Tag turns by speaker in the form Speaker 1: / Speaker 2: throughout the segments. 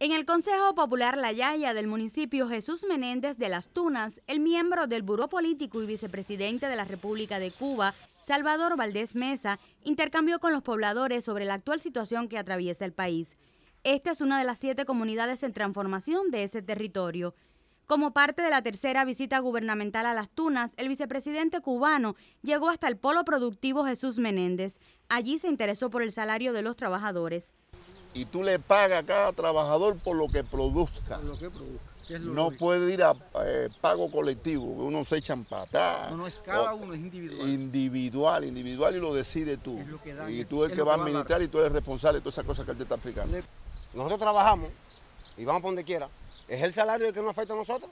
Speaker 1: En el Consejo Popular La Yaya del municipio Jesús Menéndez de las Tunas, el miembro del Buró Político y vicepresidente de la República de Cuba, Salvador Valdés Mesa, intercambió con los pobladores sobre la actual situación que atraviesa el país. Esta es una de las siete comunidades en transformación de ese territorio. Como parte de la tercera visita gubernamental a las Tunas, el vicepresidente cubano llegó hasta el polo productivo Jesús Menéndez. Allí se interesó por el salario de los trabajadores
Speaker 2: y tú le pagas a cada trabajador por lo que produzca. Por lo que produzca. no puede ir a eh, pago colectivo, que uno se echan para atrás. No, no es cada uno, es individual. Individual, individual y lo decide tú. y tú eres el que va a administrar y tú eres responsable de todas esas cosas que él te está explicando.
Speaker 3: Nosotros trabajamos y vamos para donde quiera. Es el salario el que nos afecta a nosotros.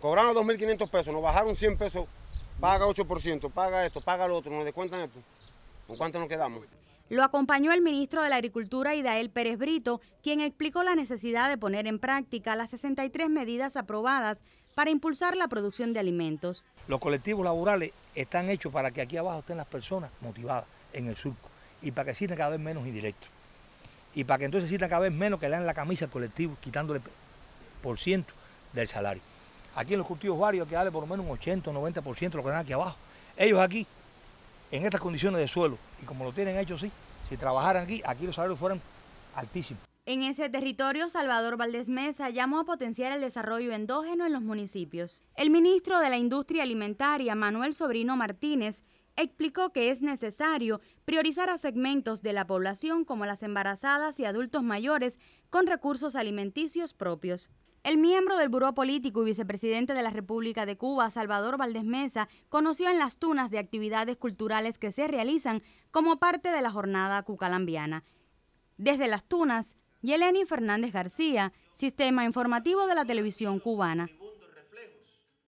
Speaker 3: Cobramos 2.500 pesos, nos bajaron 100 pesos, paga 8%, paga esto, paga lo otro, nos descuentan esto. ¿Con cuánto nos quedamos?
Speaker 1: Lo acompañó el ministro de la Agricultura, Idael Pérez Brito, quien explicó la necesidad de poner en práctica las 63 medidas aprobadas para impulsar la producción de alimentos.
Speaker 4: Los colectivos laborales están hechos para que aquí abajo estén las personas motivadas en el surco y para que existan cada vez menos indirectos. Y para que entonces existan cada vez menos que le dan la camisa al colectivo, quitándole por ciento del salario. Aquí en los cultivos varios hay que darle por lo menos un 80 o 90% de lo que dan aquí abajo. Ellos aquí en estas condiciones de suelo y como lo tienen hecho, sí, si trabajaran aquí, aquí los salarios fueran altísimos.
Speaker 1: En ese territorio, Salvador Valdés Mesa llamó a potenciar el desarrollo endógeno en los municipios. El ministro de la Industria Alimentaria, Manuel Sobrino Martínez, explicó que es necesario priorizar a segmentos de la población como las embarazadas y adultos mayores con recursos alimenticios propios. El miembro del Buró Político y vicepresidente de la República de Cuba, Salvador Valdés Mesa, conoció en las tunas de actividades culturales que se realizan como parte de la jornada cucalambiana. Desde las tunas, Yeleni Fernández García, Sistema Informativo de la Televisión Cubana.